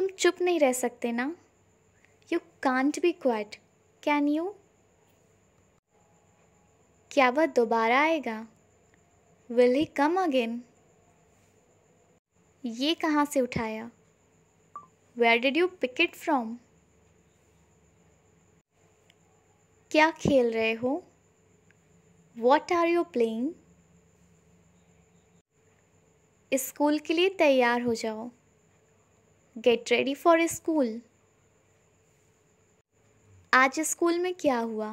तुम चुप नहीं रह सकते ना you can't be quite can you क्या वह दोबारा आएगा विल ही कम अगेन ये कहाँ से उठाया where did you pick it from क्या खेल रहे हो what are you playing school के लिए तैयार हो जाओ गेट रेडी फॉर स्कूल आज स्कूल में क्या हुआ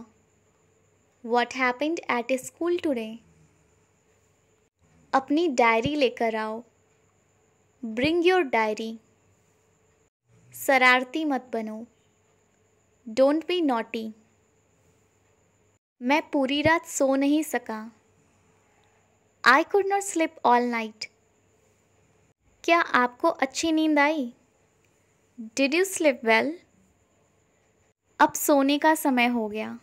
what happened at school today अपनी डायरी लेकर आओ ब्रिंग योर डायरी शरारती मत बनो डोंट बी नोटी मैं पूरी रात सो नहीं सका I could not sleep all night क्या आपको अच्छी नींद आई डिड यू स्लिप वेल अब सोने का समय हो गया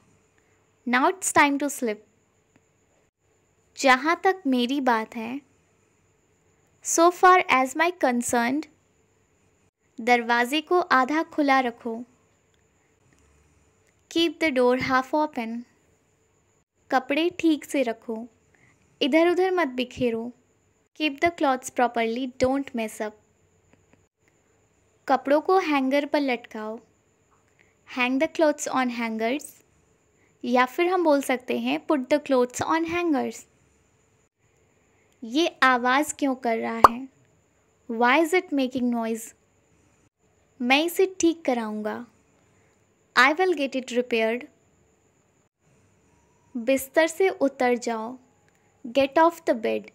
now it's time to sleep जहाँ तक मेरी बात है सो फार एज माई कंसर्न दरवाजे को आधा खुला रखो keep the door half open कपड़े ठीक से रखो इधर उधर मत बिखेरो keep the clothes properly don't mess up कपड़ों को हैंगर पर लटकाओ hang the clothes on hangers या फिर हम बोल सकते हैं put the clothes on hangers ये आवाज़ क्यों कर रहा है why is it making noise मैं इसे ठीक कराऊंगा I will get it repaired बिस्तर से उतर जाओ गेट ऑफ द बेड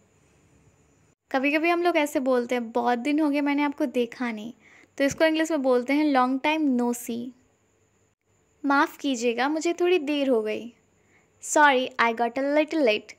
कभी कभी हम लोग ऐसे बोलते हैं बहुत दिन हो गए मैंने आपको देखा नहीं तो इसको इंग्लिश में बोलते हैं लॉन्ग टाइम नो सी माफ़ कीजिएगा मुझे थोड़ी देर हो गई sorry I got a little late